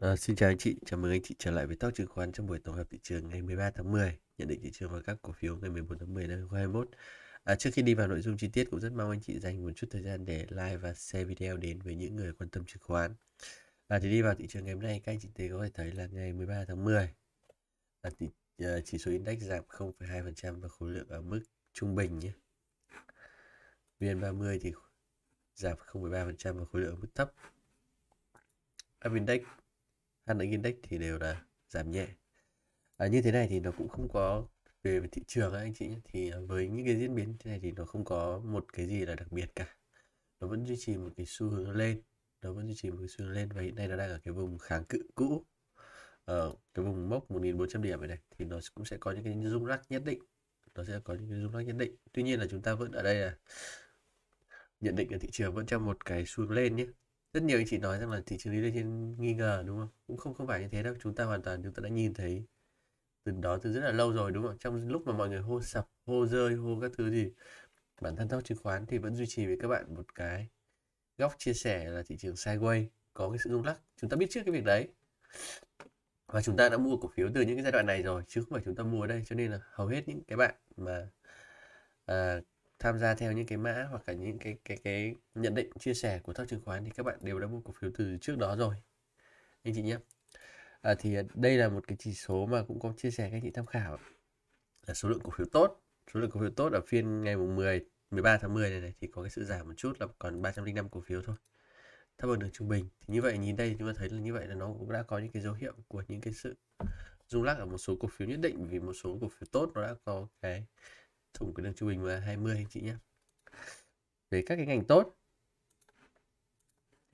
À, xin chào anh chị, chào mừng anh chị trở lại với Talk Chứng khoán trong buổi tổng hợp thị trường ngày 13 tháng 10, nhận định thị trường và các cổ phiếu ngày 14 tháng 10 năm 2021. À, trước khi đi vào nội dung chi tiết cũng rất mong anh chị dành một chút thời gian để like và share video đến với những người quan tâm chứng khoán. À, thì đi vào thị trường ngày hôm nay các anh chị thấy có thể thấy là ngày 13 tháng 10 là thị, uh, chỉ số index giảm 0,2% và khối lượng ở mức trung bình nhé. VN30 thì giảm 0,3% và khối lượng ở mức thấp. Up index Khả năng index thì đều là giảm nhẹ. À, như thế này thì nó cũng không có về thị trường ấy, anh chị nhé. thì à, với những cái diễn biến thế này thì nó không có một cái gì là đặc biệt cả nó vẫn duy trì một cái xu hướng lên nó vẫn duy trì một cái xu hướng lên và hiện nay nó đang ở cái vùng kháng cự cũ ở ờ, cái vùng mốc 1400 điểm này, này thì nó cũng sẽ có những cái rung lắc nhất định nó sẽ có những cái rung lắc nhất định tuy nhiên là chúng ta vẫn ở đây là nhận định là thị trường vẫn trong một cái xu hướng lên nhé rất nhiều anh chị nói rằng là thị trường lý lên trên nghi ngờ đúng không cũng không không phải như thế đâu chúng ta hoàn toàn chúng ta đã nhìn thấy từ đó từ rất là lâu rồi đúng không trong lúc mà mọi người hô sập hô rơi hô các thứ gì bản thân thóc chứng khoán thì vẫn duy trì với các bạn một cái góc chia sẻ là thị trường sideways có cái sự rung lắc chúng ta biết trước cái việc đấy và chúng ta đã mua cổ phiếu từ những cái giai đoạn này rồi chứ không phải chúng ta mua ở đây cho nên là hầu hết những cái bạn mà à, tham gia theo những cái mã hoặc cả những cái cái cái nhận định chia sẻ của các chứng khoán thì các bạn đều đã mua cổ phiếu từ trước đó rồi anh chị nhé à, thì đây là một cái chỉ số mà cũng có chia sẻ các anh chị tham khảo là số lượng cổ phiếu tốt số lượng cổ phiếu tốt ở phiên ngày mùng 10 13 tháng 10 này, này thì có cái sự giảm một chút là còn 305 cổ phiếu thôi thấp hơn đường trung bình thì như vậy nhìn đây chúng ta thấy là như vậy là nó cũng đã có những cái dấu hiệu của những cái sự rung lắc ở một số cổ phiếu nhất định vì một số cổ phiếu tốt nó đã có cái okay thủ cái đường trung bình là 20 anh chị nhé về các cái ngành tốt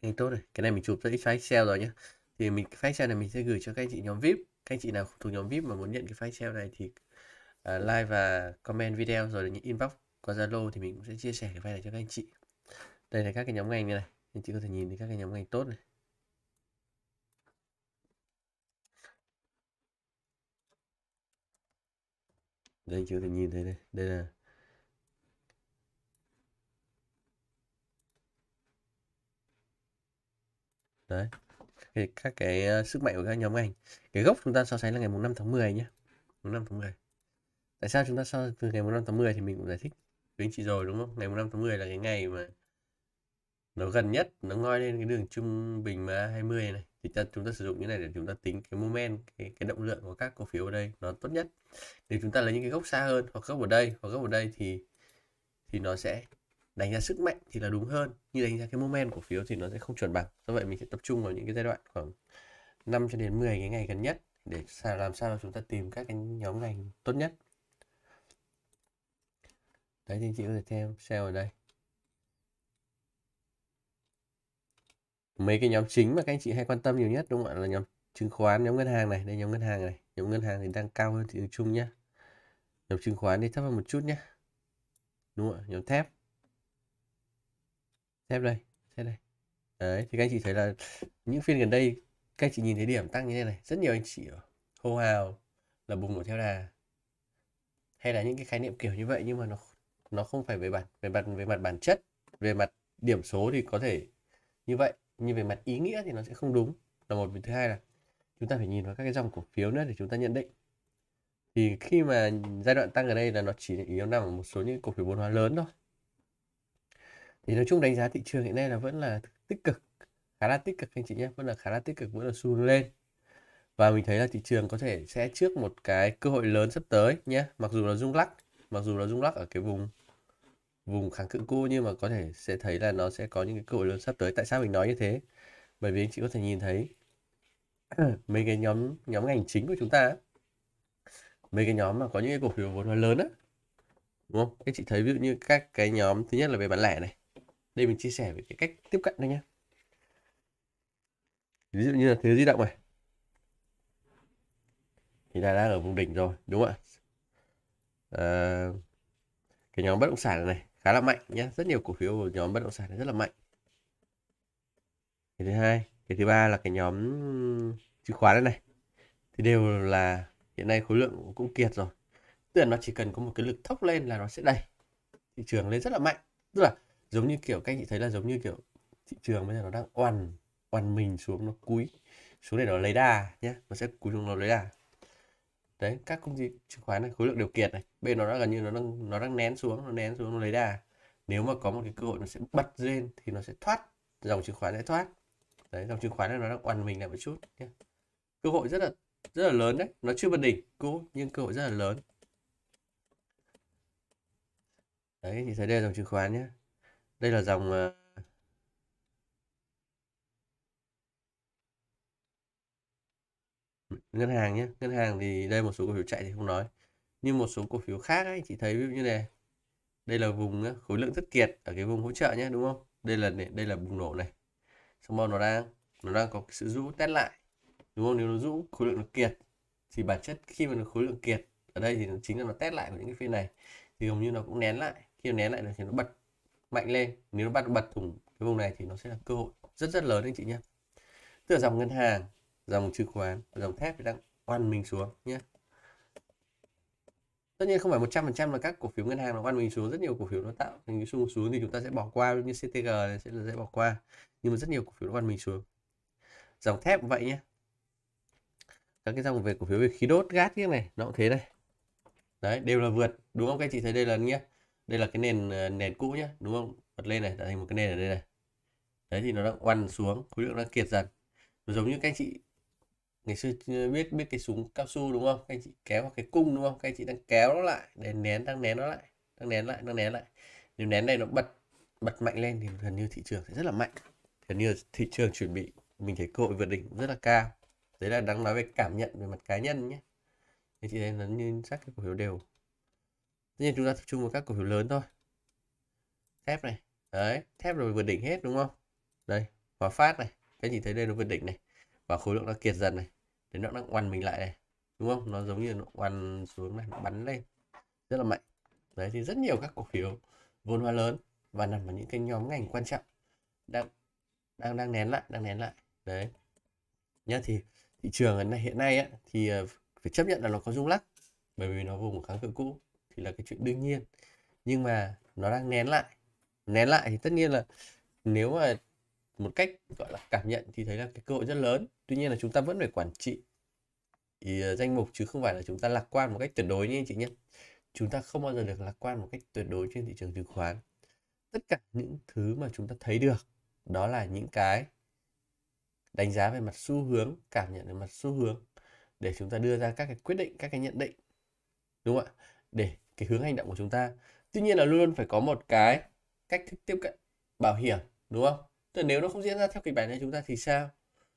ngành tốt này cái này mình chụp ra file Excel rồi nhé thì mình cái file Excel này mình sẽ gửi cho các anh chị nhóm VIP các anh chị nào thuộc nhóm VIP mà muốn nhận cái file Excel này thì uh, like và comment video rồi những inbox qua Zalo thì mình cũng sẽ chia sẻ cái file này cho các anh chị đây là các cái nhóm ngành này, này. anh chị có thể nhìn thấy các cái nhóm ngành tốt này đây chúng ta nhìn thấy đây đây là đấy cái, các cái ờ, sức mạnh của các nhóm ngành cái gốc chúng ta so sánh là ngày mùng 5 tháng 10 nhé mùng 5 tháng 10 tại sao chúng ta so từ ngày mùng 5 tháng 10 thì mình cũng giải thích với anh chị rồi đúng không ngày mùng 5 tháng 10 là cái ngày mà nó gần nhất nó ngoi lên cái đường trung bình mà 20 này thì ta, chúng ta sử dụng như này để chúng ta tính cái moment cái, cái động lượng của các cổ phiếu ở đây nó tốt nhất nếu chúng ta lấy những cái gốc xa hơn hoặc gốc ở đây hoặc gốc ở đây thì thì nó sẽ đánh ra sức mạnh thì là đúng hơn như đánh ra cái moment cổ phiếu thì nó sẽ không chuẩn bằng do vậy mình sẽ tập trung vào những cái giai đoạn khoảng 5 cho đến 10 cái ngày gần nhất để làm sao chúng ta tìm các cái nhóm ngành tốt nhất đấy thì chị có thể thêm sell ở đây mấy cái nhóm chính mà các anh chị hay quan tâm nhiều nhất đúng không ạ là nhóm chứng khoán nhóm ngân hàng này đây nhóm ngân hàng này nhóm ngân hàng thì đang cao hơn thị trường chung nhé nhóm chứng khoán thì thấp hơn một chút nhé đúng không ạ nhóm thép thép đây thép đây đấy thì các anh chị thấy là những phiên gần đây các anh chị nhìn thấy điểm tăng như thế này, rất nhiều anh chị hô hào là bùng nổ theo đà hay là những cái khái niệm kiểu như vậy nhưng mà nó nó không phải về bản về mặt về mặt bản chất về mặt điểm số thì có thể như vậy nhưng về mặt ý nghĩa thì nó sẽ không đúng là một thứ hai là chúng ta phải nhìn vào các cái dòng cổ phiếu nữa để chúng ta nhận định thì khi mà giai đoạn tăng ở đây là nó chỉ yếu nằm ở một số những cổ phiếu vốn hóa lớn thôi thì nói chung đánh giá thị trường hiện nay là vẫn là tích cực khá là tích cực anh chị nhé vẫn là khá là tích cực vẫn là xu hướng lên và mình thấy là thị trường có thể sẽ trước một cái cơ hội lớn sắp tới nhé mặc dù là rung lắc mặc dù là rung lắc ở cái vùng vùng kháng cự cũ nhưng mà có thể sẽ thấy là nó sẽ có những cái cơ hội lớn sắp tới tại sao mình nói như thế bởi vì anh chị có thể nhìn thấy mấy cái nhóm nhóm ngành chính của chúng ta mấy cái nhóm mà có những cái cổ phiếu vốn hóa lớn á đúng không anh chị thấy ví dụ như các cái nhóm thứ nhất là về bán lẻ này đây mình chia sẻ về cái cách tiếp cận đây nhé ví dụ như là thế di động này thì đã đang ở vùng đỉnh rồi đúng không ạ à, cái nhóm bất động sản này khá là mạnh nhé rất nhiều cổ phiếu của nhóm bất động sản rất là mạnh cái thứ hai cái thứ ba là cái nhóm chứng khoán đây này thì đều là hiện nay khối lượng cũng kiệt rồi tức là nó chỉ cần có một cái lực thốc lên là nó sẽ đầy thị trường lên rất là mạnh tức là giống như kiểu cách chị thấy là giống như kiểu thị trường bây giờ nó đang oằn oằn mình xuống nó cúi xuống để nó lấy đà nhé nó sẽ cúi xuống nó lấy đà đấy các công ty chứng khoán này khối lượng điều kiện này bên nó đã gần như nó đang nó đang nén xuống nó nén xuống nó lấy đà nếu mà có một cái cơ hội nó sẽ bật lên thì nó sẽ thoát dòng chứng khoán sẽ thoát đấy dòng chứng khoán này nó đang quằn mình lại một chút nhé. cơ hội rất là rất là lớn đấy nó chưa bật đỉnh cố nhưng cơ hội rất là lớn đấy thì thấy đây là dòng chứng khoán nhé đây là dòng ờ, ngân hàng nhé ngân hàng thì đây một số cổ phiếu chạy thì không nói nhưng một số cổ phiếu khác ấy chị thấy ví dụ như này đây là vùng khối lượng rất kiệt ở cái vùng hỗ trợ nhé đúng không đây là đây là bùng nổ này xong rồi nó đang nó đang có sự rũ test lại đúng không nếu nó rũ khối lượng nó kiệt thì bản chất khi mà nó khối lượng kiệt ở đây thì nó chính là nó test lại của những cái phiên này thì hầu như nó cũng nén lại khi nó nén lại được thì nó bật mạnh lên nếu nó bắt bật thủng cái vùng này thì nó sẽ là cơ hội rất rất lớn anh chị nhé tức là dòng ngân hàng dòng chứng khoán dòng thép thì đang oan mình xuống nhé tất nhiên không phải 100% là các cổ phiếu ngân hàng nó oan mình xuống rất nhiều cổ phiếu nó tạo thành cái xu xuống thì chúng ta sẽ bỏ qua như CTG này sẽ là dễ bỏ qua nhưng mà rất nhiều cổ phiếu nó oan mình xuống dòng thép cũng vậy nhé các cái dòng về cổ phiếu về khí đốt gas kia này nó cũng thế này đấy đều là vượt đúng không các chị thấy đây là nhé đây là cái nền ờ, nền cũ nhé đúng không bật lên này tạo thành một cái nền ở đây này đấy thì nó đang oằn xuống khối lượng đang kiệt dần giống như các anh chị ngày xưa biết biết cái súng cao su đúng không các anh chị kéo vào cái cung đúng không các anh chị đang kéo nó lại để nén đang nén nó lại đang nén lại đang nén lại nếu nén này nó bật bật mạnh lên thì gần như thị trường sẽ rất là mạnh gần như thị trường chuẩn bị mình thấy cơ hội vượt đỉnh rất là cao đấy là đang nói về cảm nhận về mặt cá nhân nhé anh chị thấy nó như các cổ phiếu đều tất nhiên chúng ta tập trung vào các cổ phiếu lớn thôi thép này đấy thép rồi vượt đỉnh hết đúng không đây hòa phát này các chị thấy đây nó vượt đỉnh này và khối lượng nó kiệt dần này thì nó đang quằn mình lại này đúng không nó giống như nó quằn xuống này nó bắn lên rất là mạnh đấy thì rất nhiều các cổ phiếu vốn hóa lớn và nằm vào những cái nhóm ngành quan trọng đang đang đang nén lại đang nén lại đấy nhá thì thị trường hiện nay ấy, thì ờ, phải chấp nhận là nó có rung lắc bởi vì nó vùng kháng cự cũ thì là cái chuyện đương nhiên nhưng mà nó đang nén lại nén lại thì tất nhiên là nếu mà một cách gọi là cảm nhận thì thấy là cái cơ hội rất lớn tuy nhiên là chúng ta vẫn phải quản trị ý, ờ, danh mục chứ không phải là chúng ta lạc quan một cách tuyệt đối như anh chị nhé chúng ta không bao giờ được lạc quan một cách tuyệt đối trên thị trường chứng khoán tất cả những thứ mà chúng ta thấy được đó là những cái đánh giá về mặt xu hướng cảm nhận về mặt xu hướng để chúng ta đưa ra các cái quyết định các cái nhận định đúng không ạ để cái hướng hành động của chúng ta tuy nhiên là luôn phải có một cái cách thức tiếp cận bảo hiểm đúng không tức là nếu nó không diễn ra theo kịch bản này chúng ta thì sao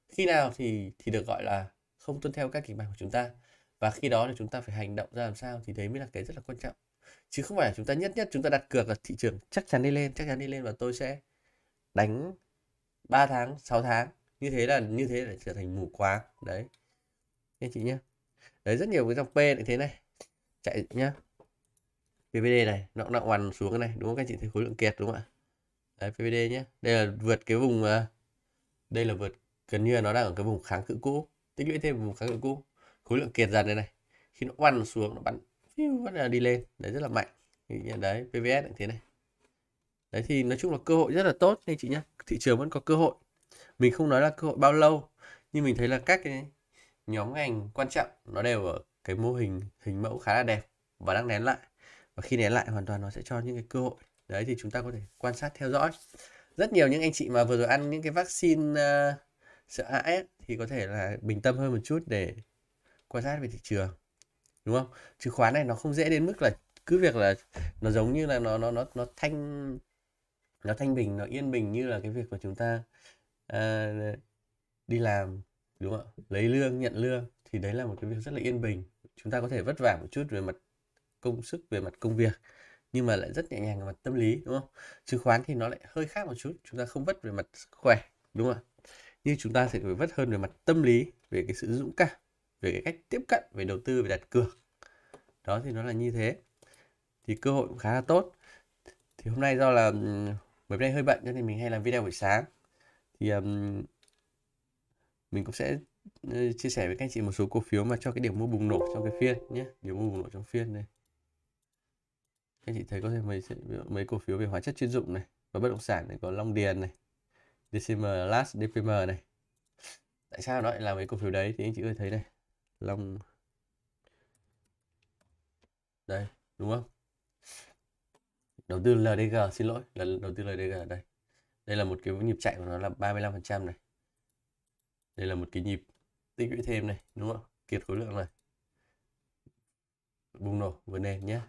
khi nào thì thì được gọi là không tuân theo các kịch bản của chúng ta và khi đó thì chúng ta phải hành động ra làm sao thì đấy mới là cái rất là quan trọng chứ không phải là chúng ta nhất nhất chúng ta đặt cược là thị trường chắc chắn đi lên chắc chắn đi lên và tôi sẽ đánh 3 tháng 6 tháng như thế là như thế là trở thành mù quáng đấy anh chị nhé đấy rất nhiều cái dòng p như thế này chạy nhá pvd này nó nó quằn xuống cái này đúng không các chị thấy khối lượng kẹt đúng không ạ đấy PVD nhé đây là vượt cái vùng à, đây là vượt gần như là nó đang ở cái vùng kháng cự cũ tích lũy thêm vùng kháng cự cũ khối lượng kiệt dần đây này khi nó quằn xuống nó bắn vẫn là đi lên đấy rất là mạnh đấy PVS cũng thế này đấy thì nói chung là cơ hội rất là tốt anh chị nhé thị trường vẫn có cơ hội mình không nói là cơ hội bao lâu nhưng mình thấy là các cái nhóm ngành quan trọng nó đều ở cái mô hình hình mẫu khá là đẹp và đang nén lại và khi nén lại hoàn toàn nó sẽ cho những cái cơ hội đấy thì chúng ta có thể quan sát theo dõi rất nhiều những anh chị mà vừa rồi ăn những cái vaccine uh, sợ hãi thì có thể là bình tâm hơn một chút để quan sát về thị trường đúng không chứng khoán này nó không dễ đến mức là cứ việc là nó giống như là nó nó nó nó thanh nó thanh bình nó yên bình như là cái việc của chúng ta uh, đi làm đúng không lấy lương nhận lương thì đấy là một cái việc rất là yên bình chúng ta có thể vất vả một chút về mặt công sức về mặt công việc nhưng mà lại rất nhẹ nhàng về mặt tâm lý đúng không chứng khoán thì nó lại hơi khác một chút chúng ta không vất về mặt sức khỏe đúng không nhưng chúng ta sẽ phải vất hơn về mặt tâm lý về cái sự dũng cảm về cái cách tiếp cận về đầu tư về đặt cược đó thì nó là như thế thì cơ hội cũng khá là tốt thì hôm nay do là bởi nay hơi bận cho nên mình hay làm video buổi sáng thì um, mình cũng sẽ chia sẻ với các anh chị một số cổ phiếu mà cho cái điểm mua bùng nổ trong cái phiên nhé điểm mua bùng nổ trong phiên đây các chị thấy có thể mấy mấy cổ phiếu về hóa chất chuyên dụng này và bất động sản này có Long Điền này DCM Last DPM này tại sao nó lại là mấy cổ phiếu đấy thì anh chị có thấy đây, Long đây đúng không đầu tư LDG xin lỗi là đầu tư LDG đây đây là một cái nhịp chạy của nó là 35% này đây là một cái nhịp tích lũy thêm này đúng không kiệt khối lượng này bùng nổ vừa nền nhé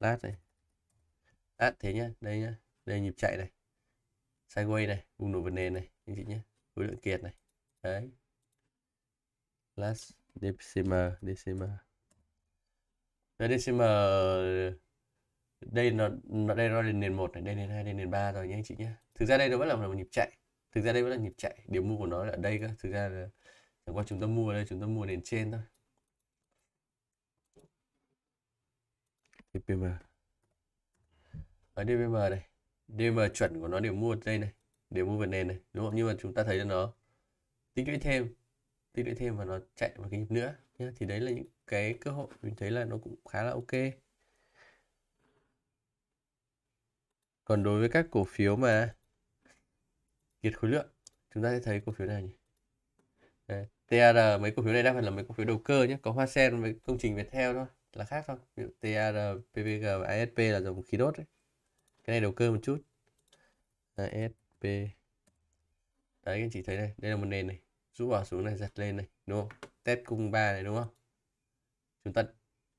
lát này lát thế nhá đây nhá đây nhịp chạy này sideways này vùng nổi bật nền này anh chị nhé khối lượng kiệt này đấy last decimal decimal đây decimal đây nó, đây nó lên nền một này đây nền hai đây nền ba rồi nhé anh chị nhé thực ra đây nó vẫn là một nhịp chạy thực ra đây vẫn là nhịp chạy điểm mua của nó là ở đây cơ thực ra là qua chúng ta mua ở đây chúng ta mua nền trên thôi DPM ở ờ, DPM này DM chuẩn của nó đều mua đây này đều mua vượt nền này đúng không nhưng mà chúng ta thấy là nó tích lũy thêm tích lũy thêm và nó chạy một cái nhịp nữa nhé thì đấy là những cái cơ hội mình thấy là nó cũng khá là ok còn đối với các cổ phiếu mà kiệt khối lượng chúng ta sẽ thấy cổ phiếu này nhỉ TR mấy cổ phiếu này đa phần là mấy cổ phiếu đầu cơ nhé có hoa sen với công trình theo thôi là khác thôi ví dụ TR, PPG và ASP là dòng khí đốt ấy. cái này đầu cơ một chút ASP đấy anh chị thấy này đây là một nền này rũ vào xuống này giật lên này đúng không test cung ba này đúng không chúng ta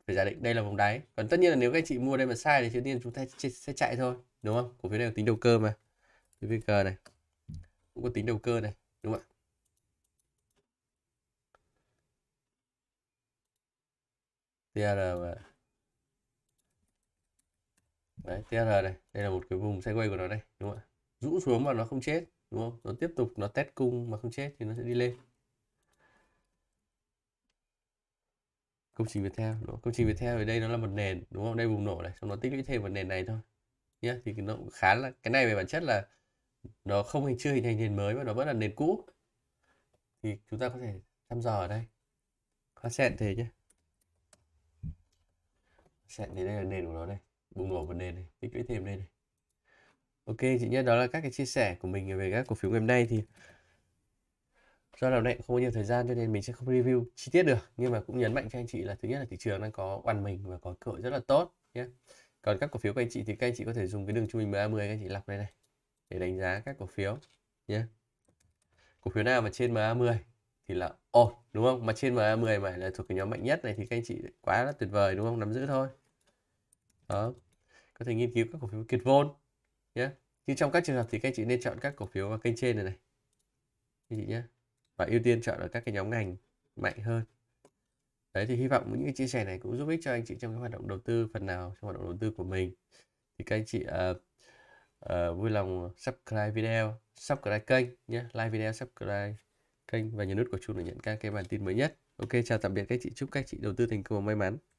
phải giả định đây là vùng đáy còn tất nhiên là nếu các anh chị mua đây mà sai thì trước tiên chúng ta sẽ chạy thôi đúng không cổ phiếu này có tính đầu cơ mà PPG này cũng có tính đầu cơ này đúng không ạ TR và đấy TR này đây là một cái vùng sideways của nó đây đúng không ạ rũ xuống mà nó không chết đúng không nó tiếp tục nó test cung mà không chết thì nó sẽ đi lên công trình Việt Theo đúng không? công trình Việt Theo ở đây nó là một nền đúng không đây bùng nổ này xong nó tích lũy thêm một nền này thôi nhé thì nó cũng khá là cái này về bản chất là nó không hình chưa hình thành nền mới mà nó vẫn là nền cũ thì chúng ta có thể thăm dò ở đây hoa sen thế nhé sẹn thì đây là nền của nó đây bùng nổ vào nền này tích lũy thêm đây này ok chị nhé đó là các cái chia sẻ của mình về các cổ phiếu ngày hôm nay thì do làm lệnh không có nhiều thời gian cho nên mình sẽ không review chi tiết được nhưng mà cũng nhấn mạnh cho anh chị là thứ nhất là thị trường đang có oằn mình và có cơ hội rất là tốt nhé còn các cổ phiếu của anh chị thì các anh chị có thể dùng cái đường trung bình 30 các anh chị lọc đây này để đánh giá các cổ phiếu nhé cổ phiếu nào mà trên MA10 thì là ổn đúng không mà trên MA10 mà là thuộc cái nhóm mạnh nhất này thì các anh chị quá là tuyệt vời đúng không nắm giữ thôi đó có thể nghiên cứu các cổ phiếu kiệt vôn nhé nhưng trong các trường hợp thì các anh chị nên chọn các cổ phiếu ở kênh trên này này anh chị nhé và ưu tiên chọn ở các cái nhóm ngành mạnh hơn đấy thì hy vọng những cái chia sẻ này cũng giúp ích cho anh chị trong cái hoạt động đầu tư phần nào trong hoạt động đầu tư của mình thì các anh chị uh, uh, vui lòng subscribe video subscribe kênh nhé like video subscribe kênh và nhấn nút của chuông để nhận các cái bản tin mới nhất ok chào tạm biệt các chị chúc các chị đầu tư thành công và may mắn